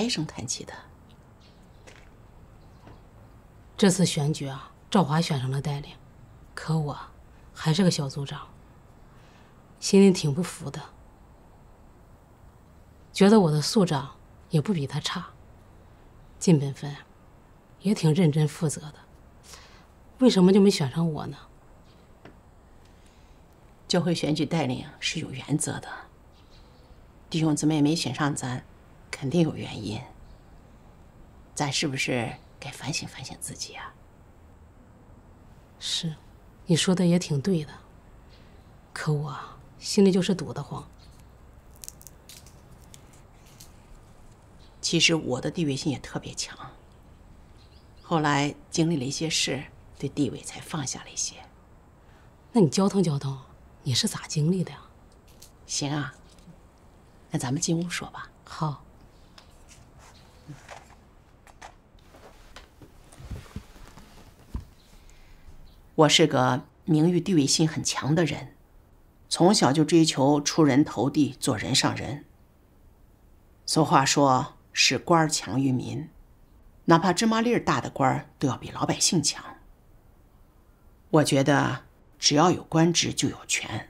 唉声叹气的。这次选举啊，赵华选上了带领，可我还是个小组长，心里挺不服的，觉得我的素长也不比他差，进本分也挺认真负责的，为什么就没选上我呢？教会选举带领是有原则的，弟兄姊妹没选上咱。肯定有原因，咱是不是该反省反省自己啊？是，你说的也挺对的，可我心里就是堵得慌。其实我的地位心也特别强，后来经历了一些事，对地位才放下了一些。那你交通交通，你是咋经历的呀？行啊，那咱们进屋说吧。好。我是个名誉地位心很强的人，从小就追求出人头地，做人上人。俗话说是官强于民，哪怕芝麻粒儿大的官都要比老百姓强。我觉得只要有官职就有权，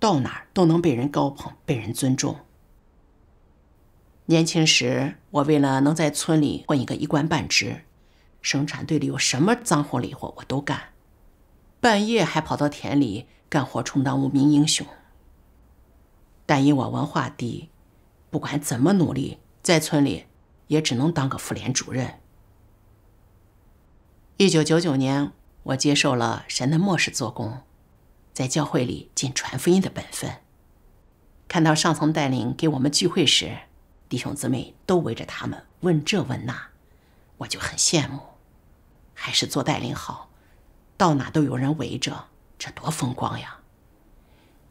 到哪儿都能被人高捧，被人尊重。年轻时，我为了能在村里混一个一官半职，生产队里有什么脏活累活我都干。半夜还跑到田里干活，充当无名英雄。但因我文化低，不管怎么努力，在村里也只能当个妇联主任。一九九九年，我接受了神的末世做工，在教会里尽传福音的本分。看到上层带领给我们聚会时，弟兄姊妹都围着他们问这问那，我就很羡慕，还是做带领好。到哪都有人围着，这多风光呀！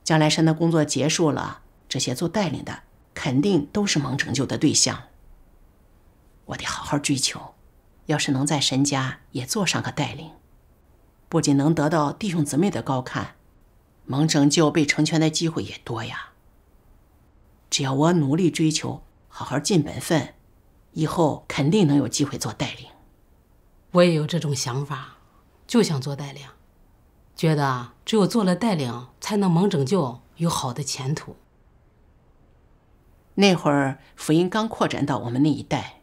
将来神的工作结束了，这些做带领的肯定都是蒙拯救的对象。我得好好追求，要是能在神家也做上个带领，不仅能得到弟兄姊妹的高看，蒙拯救被成全的机会也多呀。只要我努力追求，好好尽本分，以后肯定能有机会做带领。我也有这种想法。就想做带领，觉得啊，只有做了带领，才能蒙拯救，有好的前途。那会儿福音刚扩展到我们那一带，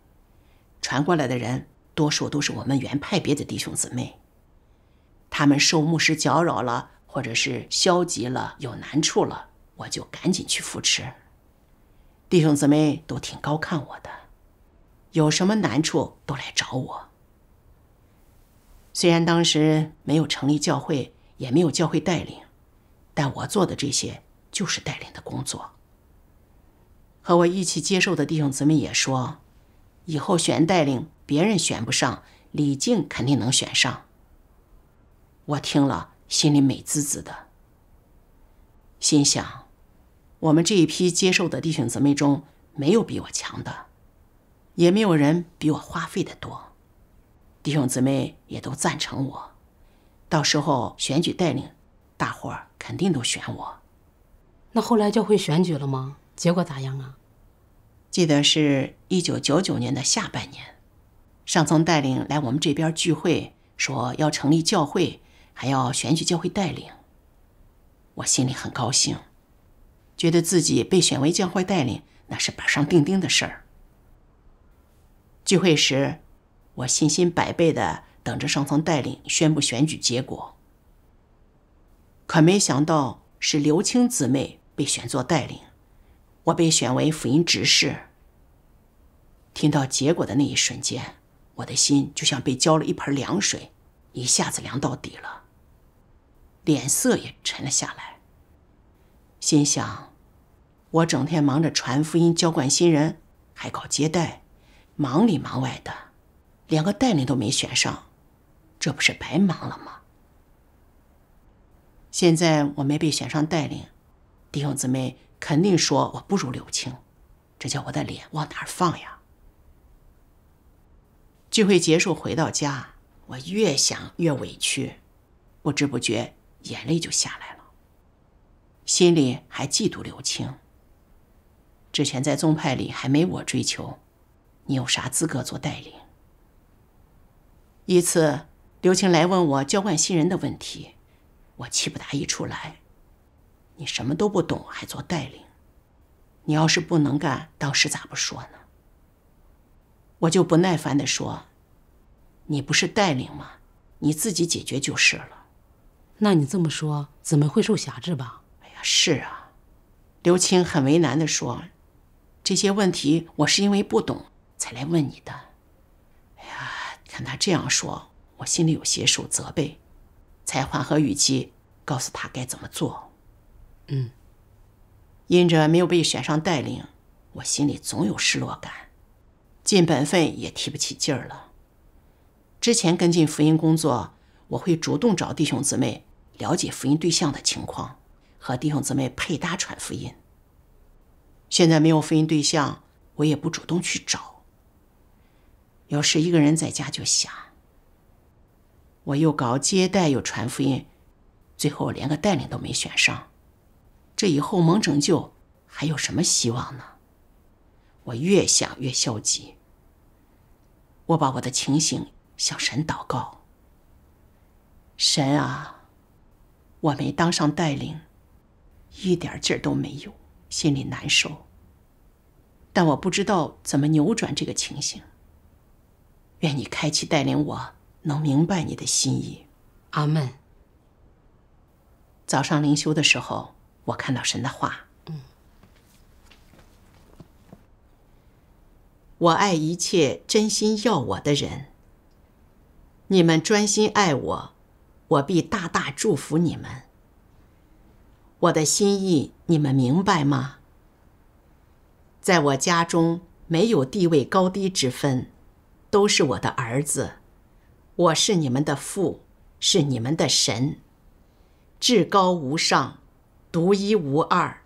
传过来的人多数都是我们原派别的弟兄姊妹，他们受牧师搅扰了，或者是消极了，有难处了，我就赶紧去扶持。弟兄姊妹都挺高看我的，有什么难处都来找我。虽然当时没有成立教会，也没有教会带领，但我做的这些就是带领的工作。和我一起接受的弟兄姊妹也说，以后选带领，别人选不上，李静肯定能选上。我听了心里美滋滋的，心想，我们这一批接受的弟兄姊妹中，没有比我强的，也没有人比我花费的多。弟兄姊妹也都赞成我，到时候选举带领，大伙儿肯定都选我。那后来教会选举了吗？结果咋样啊？记得是一九九九年的下半年，上层带领来我们这边聚会，说要成立教会，还要选举教会带领。我心里很高兴，觉得自己被选为教会带领，那是板上钉钉的事儿。聚会时。我信心百倍的等着上层带领宣布选举结果，可没想到是刘青姊妹被选作带领，我被选为福音执事。听到结果的那一瞬间，我的心就像被浇了一盆凉水，一下子凉到底了，脸色也沉了下来。心想，我整天忙着传福音、浇灌新人，还搞接待，忙里忙外的。连个带领都没选上，这不是白忙了吗？现在我没被选上带领，弟兄姊妹肯定说我不如柳青，这叫我的脸往哪放呀？聚会结束回到家，我越想越委屈，不知不觉眼泪就下来了。心里还嫉妒柳青。之前在宗派里还没我追求，你有啥资格做带领？一次，刘青来问我浇灌新人的问题，我气不打一处来。你什么都不懂还做带领，你要是不能干，当时咋不说呢？我就不耐烦地说：“你不是带领吗？你自己解决就是了。”那你这么说，怎么会受辖制吧？哎呀，是啊。刘青很为难地说：“这些问题我是因为不懂才来问你的。”哎呀。看他这样说，我心里有些受责备，才缓和语气告诉他该怎么做。嗯，因着没有被选上带领，我心里总有失落感，尽本分也提不起劲儿了。之前跟进福音工作，我会主动找弟兄姊妹了解福音对象的情况，和弟兄姊妹配搭传福音。现在没有福音对象，我也不主动去找。有时一个人在家就想，我又搞接待，又传福音，最后连个带领都没选上，这以后蒙拯救还有什么希望呢？我越想越消极。我把我的情形向神祷告。神啊，我没当上带领，一点劲都没有，心里难受。但我不知道怎么扭转这个情形。愿你开启带领我，能明白你的心意。阿门。早上灵修的时候，我看到神的话。我爱一切真心要我的人。你们专心爱我，我必大大祝福你们。我的心意你们明白吗？在我家中没有地位高低之分。都是我的儿子，我是你们的父，是你们的神，至高无上，独一无二，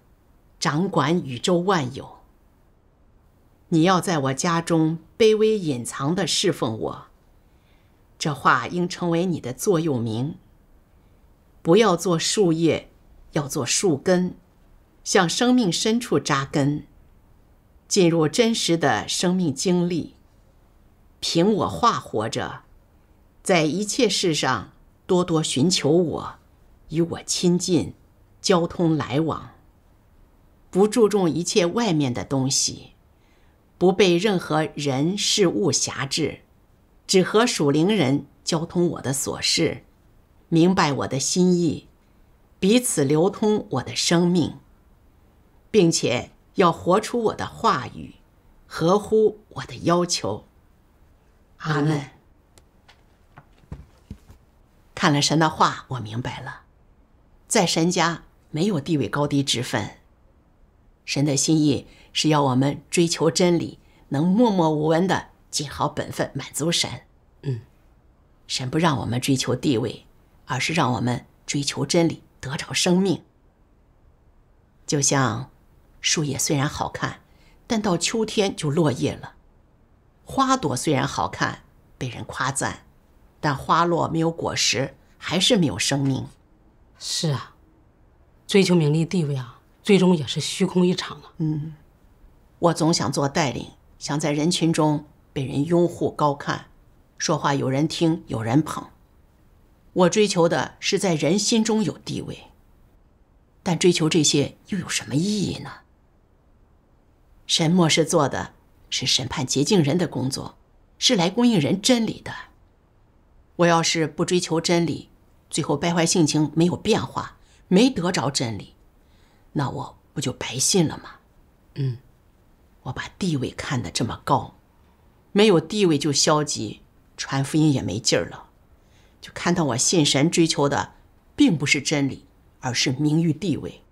掌管宇宙万有。你要在我家中卑微隐藏的侍奉我，这话应成为你的座右铭。不要做树叶，要做树根，向生命深处扎根，进入真实的生命经历。凭我话活着，在一切事上多多寻求我，与我亲近，交通来往。不注重一切外面的东西，不被任何人事物辖制，只和属灵人交通我的琐事，明白我的心意，彼此流通我的生命，并且要活出我的话语，合乎我的要求。阿门。看了神的话，我明白了，在神家没有地位高低之分。神的心意是要我们追求真理，能默默无闻的尽好本分，满足神。嗯，神不让我们追求地位，而是让我们追求真理，得着生命。就像树叶虽然好看，但到秋天就落叶了。花朵虽然好看，被人夸赞，但花落没有果实，还是没有生命。是啊，追求名利地位啊，最终也是虚空一场啊。嗯，我总想做带领，想在人群中被人拥护、高看，说话有人听、有人捧。我追求的是在人心中有地位，但追求这些又有什么意义呢？什么是做的？是审判洁净人的工作，是来供应人真理的。我要是不追求真理，最后败坏性情，没有变化，没得着真理，那我不就白信了吗？嗯，我把地位看得这么高，没有地位就消极，传福音也没劲儿了。就看到我信神追求的，并不是真理，而是名誉地位。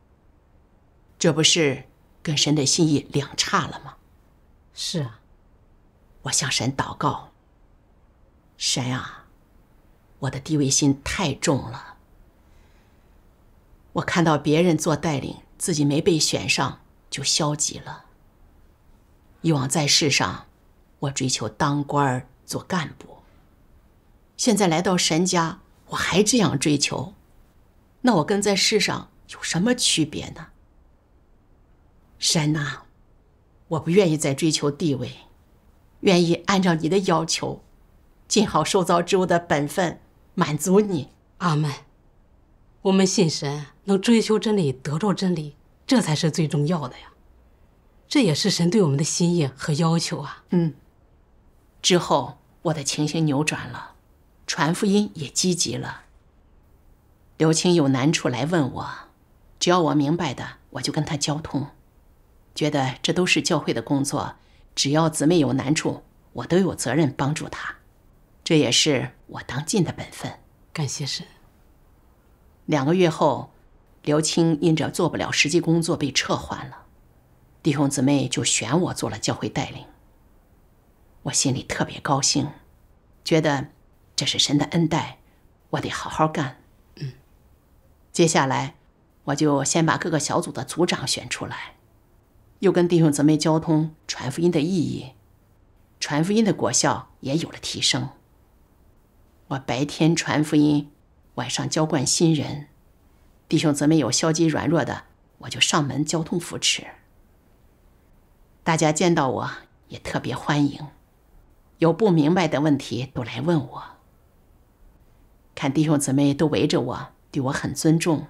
这不是跟神的心意两差了吗？是啊，我向神祷告。神啊，我的地位心太重了。我看到别人做带领，自己没被选上就消极了。以往在世上，我追求当官做干部。现在来到神家，我还这样追求，那我跟在世上有什么区别呢？神呐。我不愿意再追求地位，愿意按照你的要求，尽好受造之物的本分，满足你。阿门。我们信神，能追求真理，得着真理，这才是最重要的呀。这也是神对我们的心意和要求啊。嗯。之后我的情形扭转了，传福音也积极了。刘青有难处来问我，只要我明白的，我就跟他交通。觉得这都是教会的工作，只要姊妹有难处，我都有责任帮助她，这也是我当尽的本分。感谢神。两个月后，刘青因着做不了实际工作被撤换了，弟兄姊妹就选我做了教会带领。我心里特别高兴，觉得这是神的恩待，我得好好干。嗯，接下来我就先把各个小组的组长选出来。又跟弟兄姊妹交通传福音的意义，传福音的果效也有了提升。我白天传福音，晚上浇灌新人，弟兄姊妹有消极软弱的，我就上门交通扶持。大家见到我也特别欢迎，有不明白的问题都来问我。看弟兄姊妹都围着我，对我很尊重，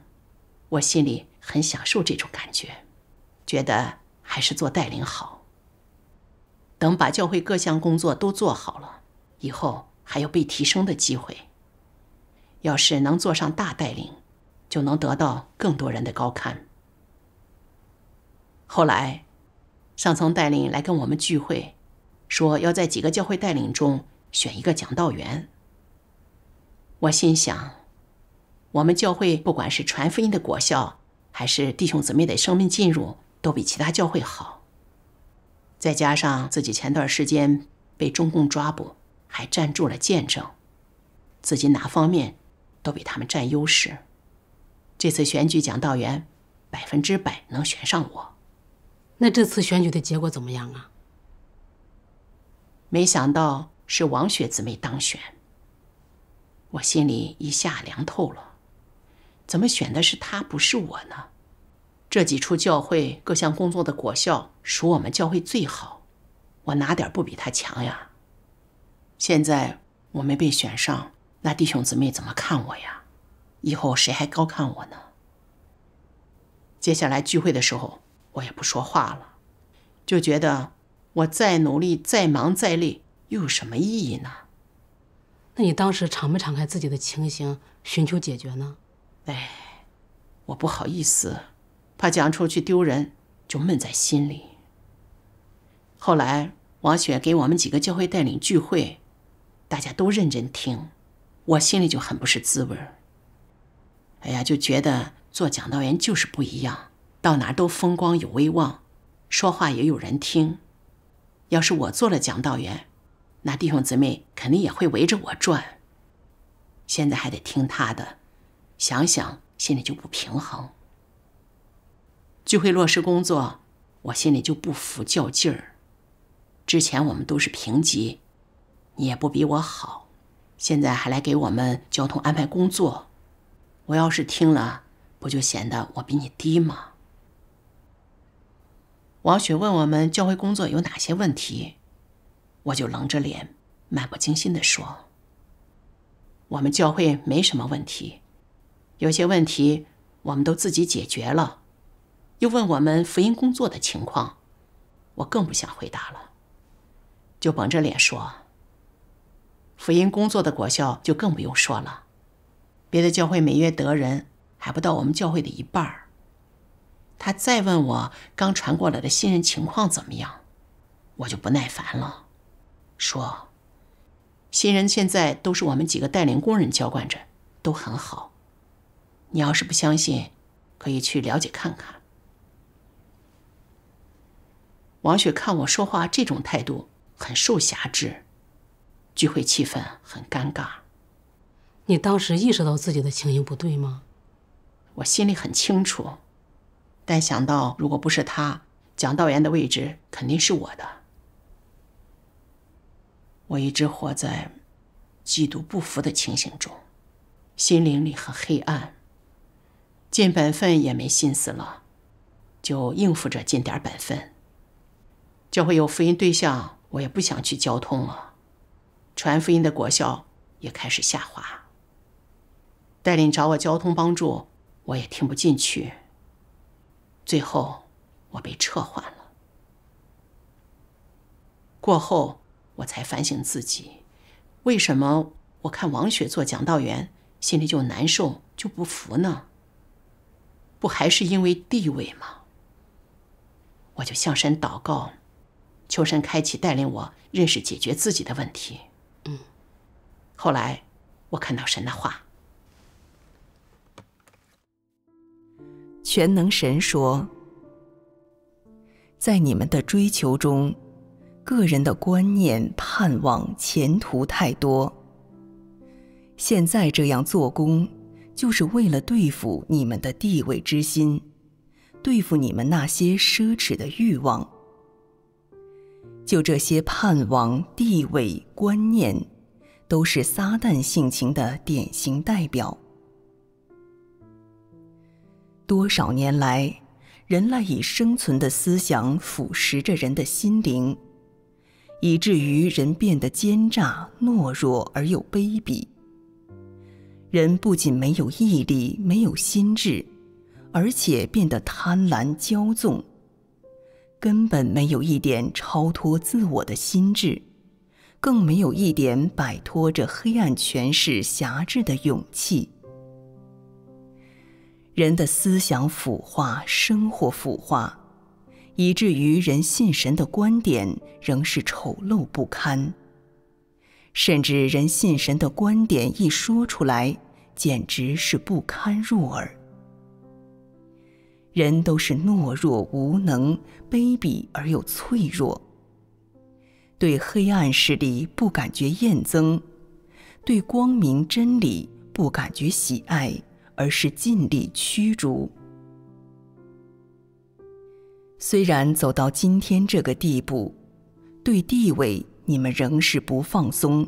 我心里很享受这种感觉，觉得。还是做带领好。等把教会各项工作都做好了，以后还有被提升的机会。要是能做上大带领，就能得到更多人的高看。后来，上层带领来跟我们聚会，说要在几个教会带领中选一个讲道员。我心想，我们教会不管是传福音的果效，还是弟兄姊妹的生命进入。都比其他教会好，再加上自己前段时间被中共抓捕，还站住了见证，自己哪方面都比他们占优势。这次选举讲道员，百分之百能选上我。那这次选举的结果怎么样啊？没想到是王雪姊妹当选，我心里一下凉透了。怎么选的是她，不是我呢？这几处教会各项工作的果效属我们教会最好，我哪点不比他强呀？现在我没被选上，那弟兄姊妹怎么看我呀？以后谁还高看我呢？接下来聚会的时候我也不说话了，就觉得我再努力、再忙、再累又有什么意义呢？那你当时敞没敞开自己的情形寻求解决呢？哎，我不好意思。怕讲出去丢人，就闷在心里。后来王雪给我们几个教会带领聚会，大家都认真听，我心里就很不是滋味儿。哎呀，就觉得做讲道员就是不一样，到哪都风光有威望，说话也有人听。要是我做了讲道员，那弟兄姊妹肯定也会围着我转。现在还得听他的，想想心里就不平衡。聚会落实工作，我心里就不服较劲儿。之前我们都是平级，你也不比我好，现在还来给我们交通安排工作，我要是听了，不就显得我比你低吗？王雪问我们教会工作有哪些问题，我就冷着脸漫不经心的说：“我们教会没什么问题，有些问题我们都自己解决了。”就问我们福音工作的情况，我更不想回答了，就绷着脸说：“福音工作的果效就更不用说了，别的教会每月得人还不到我们教会的一半。”他再问我刚传过来的新人情况怎么样，我就不耐烦了，说：“新人现在都是我们几个带领工人浇灌着，都很好。你要是不相信，可以去了解看看。”王雪看我说话这种态度很受辖制，聚会气氛很尴尬。你当时意识到自己的情形不对吗？我心里很清楚，但想到如果不是他，蒋道元的位置肯定是我的。我一直活在嫉妒不服的情形中，心灵里很黑暗。尽本分也没心思了，就应付着尽点本分。这会有福音对象，我也不想去交通了。传福音的果效也开始下滑，带领找我交通帮助，我也听不进去。最后，我被撤换了。过后，我才反省自己，为什么我看王雪做讲道员，心里就难受，就不服呢？不还是因为地位吗？我就向神祷告。求神开启，带领我认识、解决自己的问题。嗯，后来我看到神的话，全能神说：“在你们的追求中，个人的观念、盼望、前途太多。现在这样做工，就是为了对付你们的地位之心，对付你们那些奢侈的欲望。”就这些，盼望地位观念，都是撒旦性情的典型代表。多少年来，人赖以生存的思想腐蚀着人的心灵，以至于人变得奸诈、懦弱而又卑鄙。人不仅没有毅力、没有心智。而且变得贪婪、骄纵。根本没有一点超脱自我的心智，更没有一点摆脱这黑暗权势辖制的勇气。人的思想腐化，生活腐化，以至于人信神的观点仍是丑陋不堪，甚至人信神的观点一说出来，简直是不堪入耳。人都是懦弱、无能、卑鄙而又脆弱，对黑暗势力不感觉厌憎，对光明真理不感觉喜爱，而是尽力驱逐。虽然走到今天这个地步，对地位你们仍是不放松，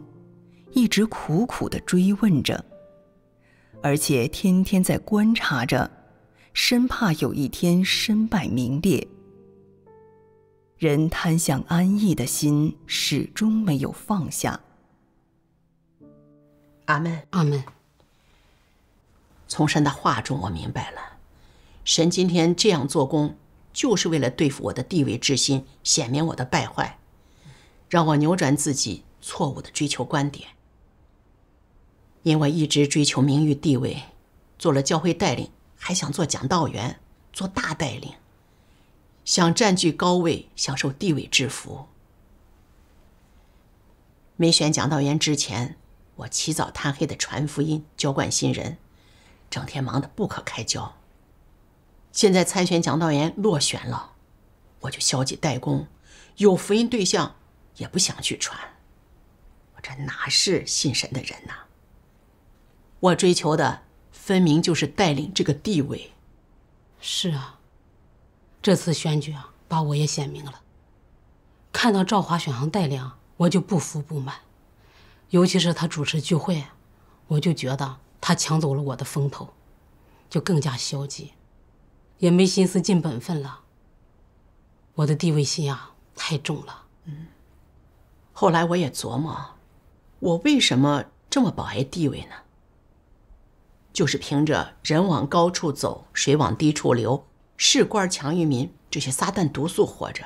一直苦苦的追问着，而且天天在观察着。深怕有一天身败名裂，人贪享安逸的心始终没有放下。阿门，阿门。从神的话中，我明白了，神今天这样做工，就是为了对付我的地位之心，显明我的败坏，让我扭转自己错误的追求观点。因为一直追求名誉地位，做了教会带领。还想做讲道员，做大带领。想占据高位，享受地位之福。没选讲道员之前，我起早贪黑的传福音，浇灌新人，整天忙得不可开交。现在参选讲道员落选了，我就消极怠工，有福音对象也不想去传。我这哪是信神的人呐？我追求的。分明就是带领这个地位，是啊，这次选举啊，把我也显明了。看到赵华选上戴领，我就不服不满，尤其是他主持聚会，我就觉得他抢走了我的风头，就更加消极，也没心思尽本分了。我的地位心啊太重了。嗯，后来我也琢磨，我为什么这么保爱地位呢？就是凭着“人往高处走，水往低处流，士官强于民”这些撒旦毒素活着，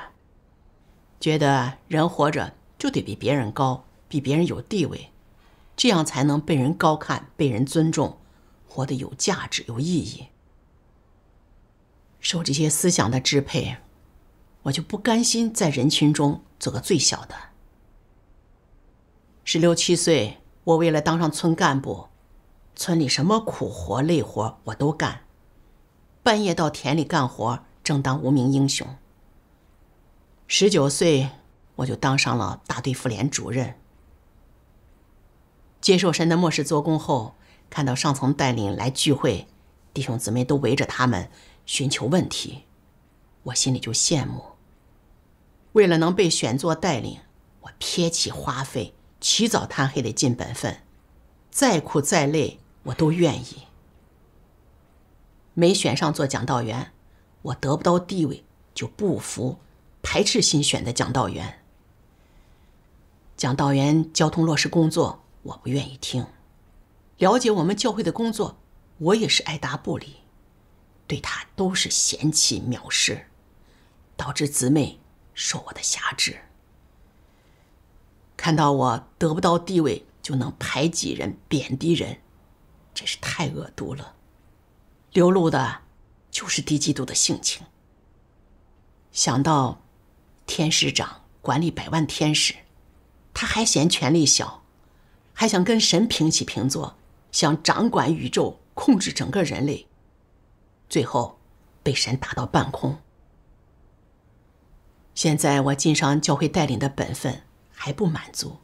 觉得人活着就得比别人高，比别人有地位，这样才能被人高看、被人尊重，活得有价值、有意义。受这些思想的支配，我就不甘心在人群中做个最小的。十六七岁，我为了当上村干部。村里什么苦活累活我都干，半夜到田里干活，正当无名英雄。十九岁我就当上了大队妇联主任。接受神的末世做工后，看到上层带领来聚会，弟兄姊妹都围着他们寻求问题，我心里就羡慕。为了能被选做带领，我撇起花费，起早贪黑的尽本分，再苦再累。我都愿意。没选上做讲道员，我得不到地位就不服，排斥新选的讲道员。讲道员交通落实工作，我不愿意听；了解我们教会的工作，我也是爱答不理，对他都是嫌弃藐视，导致姊妹受我的辖制。看到我得不到地位，就能排挤人、贬低人。真是太恶毒了，流露的，就是低嫉妒的性情。想到，天使长管理百万天使，他还嫌权力小，还想跟神平起平坐，想掌管宇宙，控制整个人类，最后，被神打到半空。现在我晋商教会带领的本分还不满足，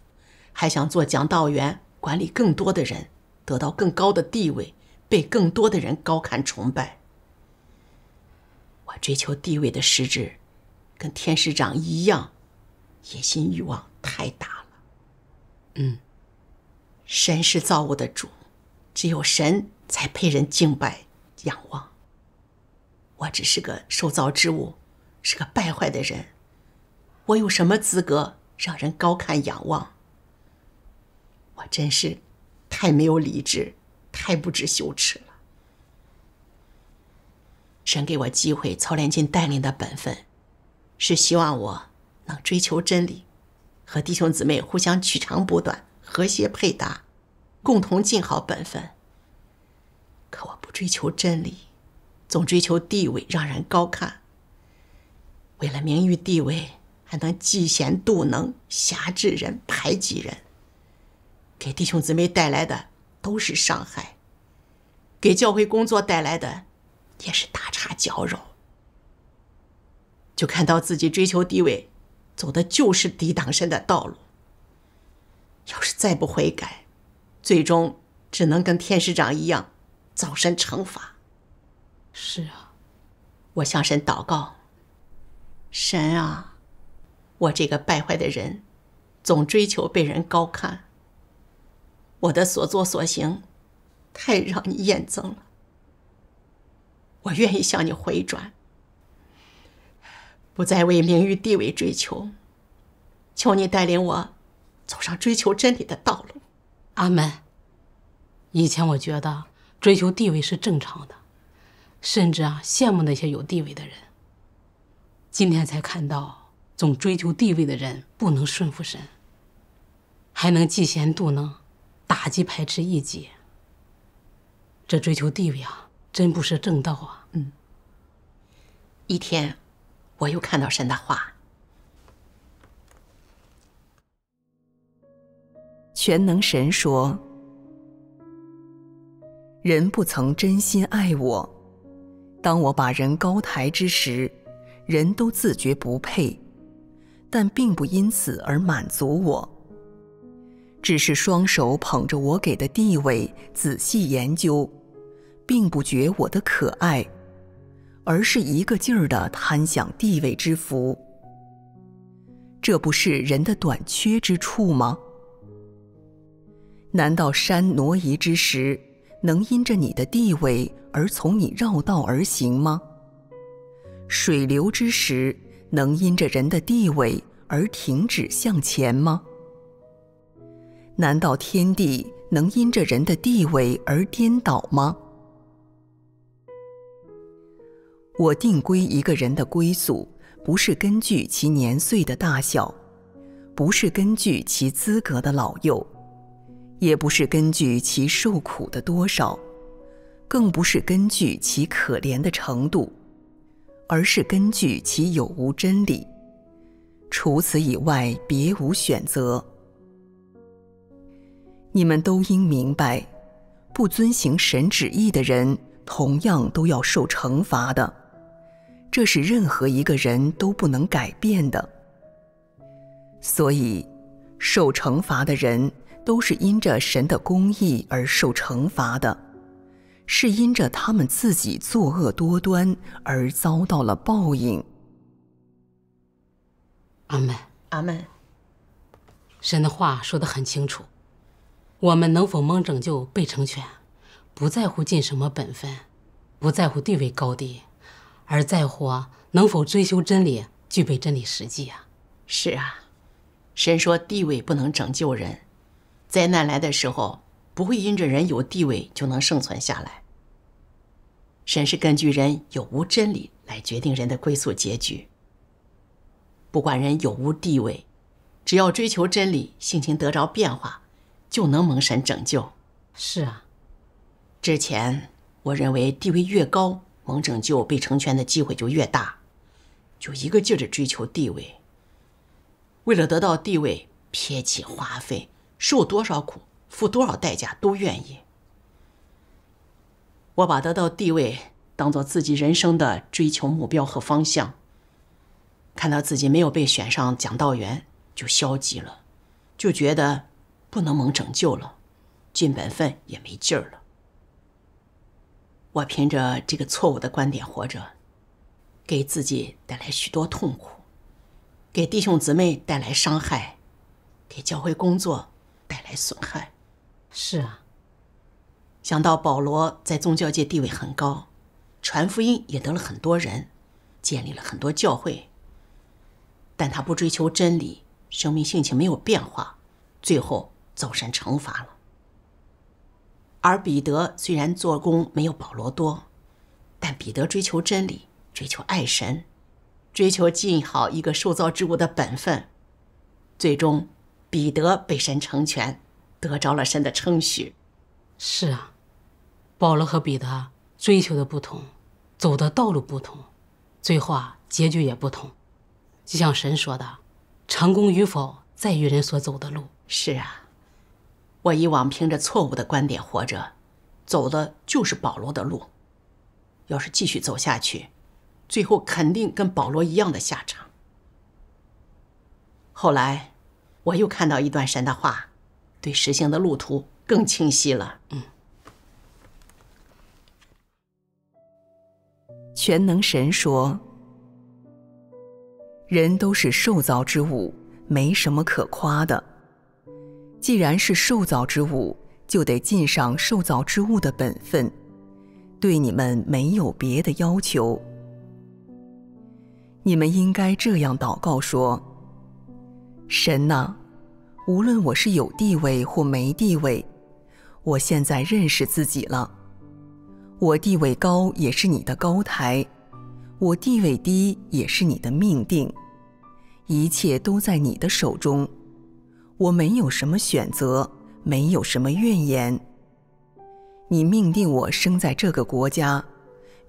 还想做讲道员，管理更多的人。得到更高的地位，被更多的人高看崇拜。我追求地位的实质，跟天使长一样，野心欲望太大了。嗯，神是造物的主，只有神才配人敬拜仰望。我只是个受造之物，是个败坏的人，我有什么资格让人高看仰望？我真是。太没有理智，太不知羞耻了。神给我机会，曹练金带领的本分，是希望我能追求真理，和弟兄姊妹互相取长补短，和谐配搭，共同尽好本分。可我不追求真理，总追求地位，让人高看。为了名誉地位，还能嫉贤妒能，狭制人，排挤人。给弟兄姊妹带来的都是伤害，给教会工作带来的也是大差搅扰。就看到自己追求地位，走的就是低挡神的道路。要是再不悔改，最终只能跟天使长一样，遭神惩罚。是啊，我向神祷告。神啊，我这个败坏的人，总追求被人高看。我的所作所行，太让你厌憎了。我愿意向你回转，不再为名誉地位追求，求你带领我走上追求真理的道路。阿门。以前我觉得追求地位是正常的，甚至啊羡慕那些有地位的人。今天才看到，总追求地位的人不能顺服神，还能嫉贤妒能。打击排斥异己，这追求地位啊，真不是正道啊。嗯。一天，我又看到神的话。全能神说：“人不曾真心爱我，当我把人高抬之时，人都自觉不配，但并不因此而满足我。”只是双手捧着我给的地位仔细研究，并不觉我的可爱，而是一个劲儿的贪享地位之福。这不是人的短缺之处吗？难道山挪移之时，能因着你的地位而从你绕道而行吗？水流之时，能因着人的地位而停止向前吗？难道天地能因着人的地位而颠倒吗？我定归一个人的归宿，不是根据其年岁的大小，不是根据其资格的老幼，也不是根据其受苦的多少，更不是根据其可怜的程度，而是根据其有无真理。除此以外，别无选择。你们都应明白，不遵行神旨意的人，同样都要受惩罚的。这是任何一个人都不能改变的。所以，受惩罚的人都是因着神的公义而受惩罚的，是因着他们自己作恶多端而遭到了报应。阿门。阿门。神的话说的很清楚。我们能否蒙拯救被成全，不在乎尽什么本分，不在乎地位高低，而在乎能否追求真理、具备真理实际啊！是啊，神说地位不能拯救人，灾难来的时候不会因着人有地位就能生存下来。神是根据人有无真理来决定人的归宿结局。不管人有无地位，只要追求真理，性情得着变化。就能蒙神拯救，是啊。之前我认为地位越高，蒙拯救被成全的机会就越大，就一个劲儿的追求地位。为了得到地位，撇起花费，受多少苦，付多少代价都愿意。我把得到地位当做自己人生的追求目标和方向。看到自己没有被选上讲道员，就消极了，就觉得。不能猛拯救了，尽本分也没劲儿了。我凭着这个错误的观点活着，给自己带来许多痛苦，给弟兄姊妹带来伤害，给教会工作带来损害。是啊，想到保罗在宗教界地位很高，传福音也得了很多人，建立了很多教会，但他不追求真理，生命性情没有变化，最后。走神惩罚了。而彼得虽然做工没有保罗多，但彼得追求真理，追求爱神，追求尽好一个受造之物的本分，最终彼得被神成全，得着了神的称许。是啊，保罗和彼得追求的不同，走的道路不同，最后啊，结局也不同。就像神说的：“成功与否，在于人所走的路。”是啊。我以往凭着错误的观点活着，走的就是保罗的路。要是继续走下去，最后肯定跟保罗一样的下场。后来，我又看到一段神的话，对实行的路途更清晰了。嗯。全能神说：“人都是受造之物，没什么可夸的。”既然是受造之物，就得尽上受造之物的本分。对你们没有别的要求，你们应该这样祷告说：“神呐，无论我是有地位或没地位，我现在认识自己了。我地位高也是你的高台，我地位低也是你的命定，一切都在你的手中。”我没有什么选择，没有什么怨言。你命定我生在这个国家，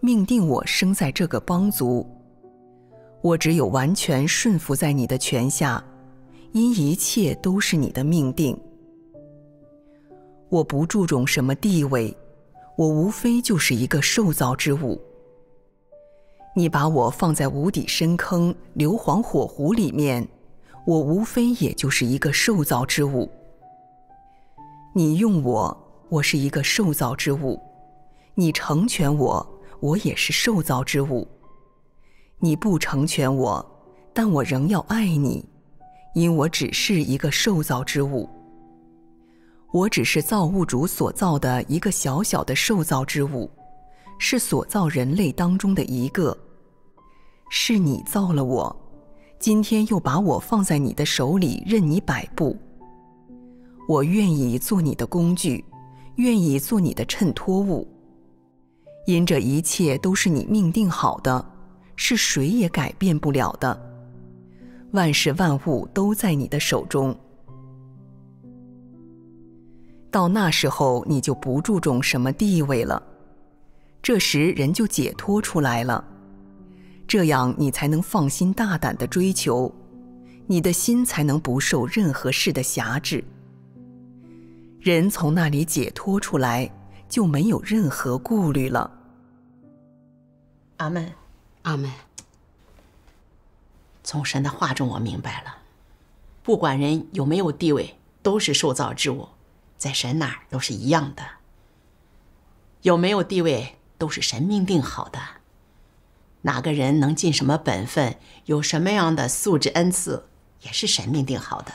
命定我生在这个邦族。我只有完全顺服在你的权下，因一切都是你的命定。我不注重什么地位，我无非就是一个受造之物。你把我放在无底深坑、硫磺火湖里面。我无非也就是一个受造之物，你用我，我是一个受造之物；你成全我，我也是受造之物；你不成全我，但我仍要爱你，因我只是一个受造之物。我只是造物主所造的一个小小的受造之物，是所造人类当中的一个，是你造了我。今天又把我放在你的手里，任你摆布。我愿意做你的工具，愿意做你的衬托物，因这一切都是你命定好的，是谁也改变不了的。万事万物都在你的手中。到那时候，你就不注重什么地位了，这时人就解脱出来了。这样，你才能放心大胆的追求，你的心才能不受任何事的辖制。人从那里解脱出来，就没有任何顾虑了。阿门，阿门。从神的话中，我明白了，不管人有没有地位，都是受造之物，在神那儿都是一样的。有没有地位，都是神命定好的。哪个人能尽什么本分，有什么样的素质恩赐，也是神命定好的。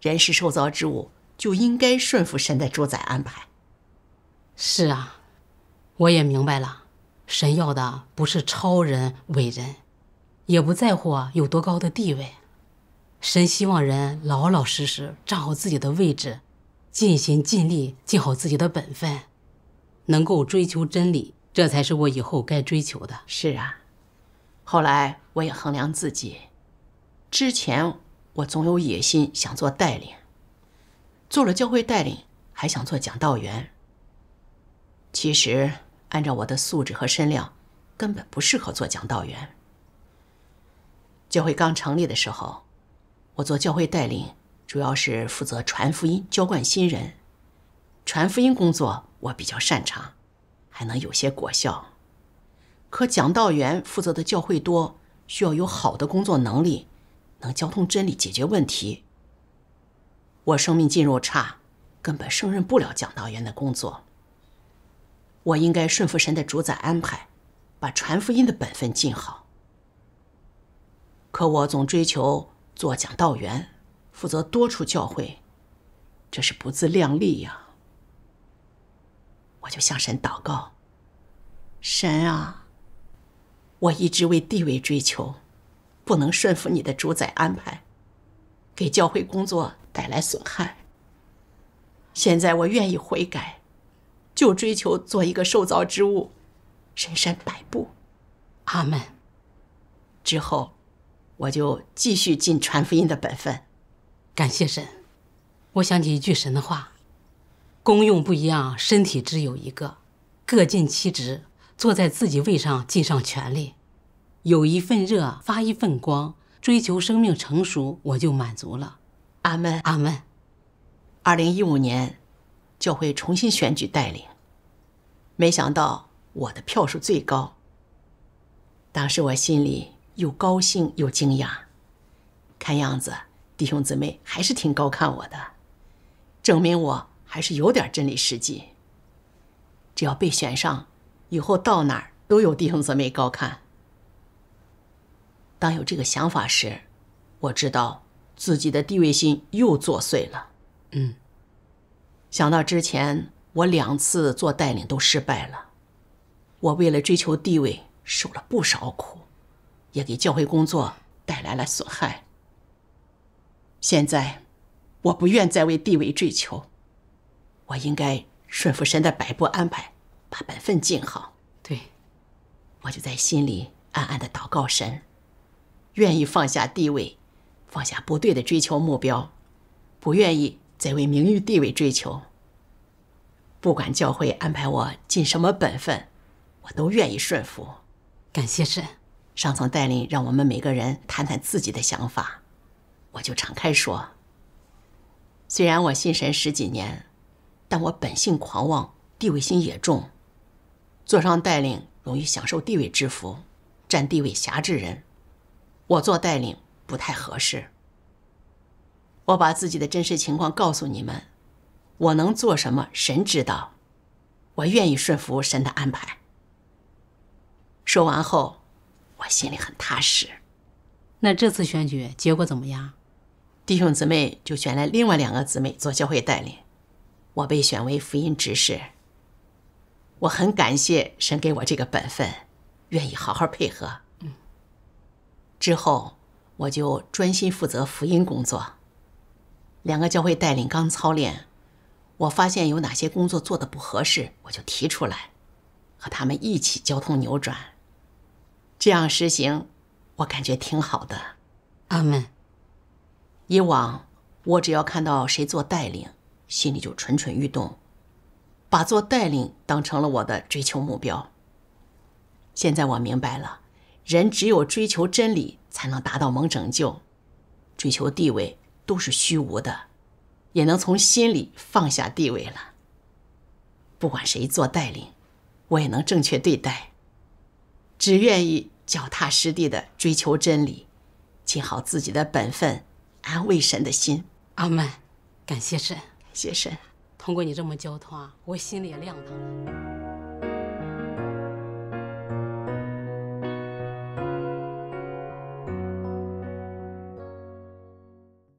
人是受造之物，就应该顺服神的主宰安排。是啊，我也明白了，神要的不是超人、伟人，也不在乎有多高的地位。神希望人老老实实站好自己的位置，尽心尽力尽好自己的本分，能够追求真理。这才是我以后该追求的。是啊，后来我也衡量自己，之前我总有野心，想做带领，做了教会带领，还想做讲道员。其实按照我的素质和身量，根本不适合做讲道员。教会刚成立的时候，我做教会带领，主要是负责传福音、浇灌新人，传福音工作我比较擅长。还能有些果效，可讲道员负责的教会多，需要有好的工作能力，能交通真理、解决问题。我生命进入差，根本胜任不了讲道员的工作。我应该顺服神的主宰安排，把传福音的本分尽好。可我总追求做讲道员，负责多处教会，这是不自量力呀。我就向神祷告，神啊，我一直为地位追求，不能顺服你的主宰安排，给教会工作带来损害。现在我愿意悔改，就追求做一个受造之物，神山摆布。阿门。之后，我就继续尽传福音的本分。感谢神，我想起一句神的话。功用不一样，身体只有一个，各尽其职，坐在自己位上尽上全力，有一份热发一份光，追求生命成熟，我就满足了。阿门阿门。二零一五年，教会重新选举带领，没想到我的票数最高。当时我心里又高兴又惊讶，看样子弟兄姊妹还是挺高看我的，证明我。还是有点真理实际。只要被选上，以后到哪儿都有弟兄姊妹高看。当有这个想法时，我知道自己的地位心又作祟了。嗯，想到之前我两次做带领都失败了，我为了追求地位受了不少苦，也给教会工作带来了损害。现在，我不愿再为地位追求。我应该顺服神的摆布安排，把本分尽好。对，我就在心里暗暗的祷告神，愿意放下地位，放下不对的追求目标，不愿意再为名誉地位追求。不管教会安排我尽什么本分，我都愿意顺服。感谢神，上层带领让我们每个人谈谈自己的想法，我就敞开说。虽然我信神十几年。但我本性狂妄，地位心也重，做上带领容易享受地位之福，占地位狭之人，我做带领不太合适。我把自己的真实情况告诉你们，我能做什么，神知道，我愿意顺服神的安排。说完后，我心里很踏实。那这次选举结果怎么样？弟兄姊妹就选了另外两个姊妹做教会带领。我被选为福音执事，我很感谢神给我这个本分，愿意好好配合。之后我就专心负责福音工作，两个教会带领刚操练，我发现有哪些工作做的不合适，我就提出来，和他们一起交通扭转，这样实行，我感觉挺好的。阿门。以往我只要看到谁做带领。心里就蠢蠢欲动，把做带领当成了我的追求目标。现在我明白了，人只有追求真理，才能达到蒙拯救；追求地位都是虚无的，也能从心里放下地位了。不管谁做带领，我也能正确对待，只愿意脚踏实地的追求真理，尽好自己的本分，安慰神的心。阿门，感谢神。谢神，通过你这么交通啊，我心里也亮堂了。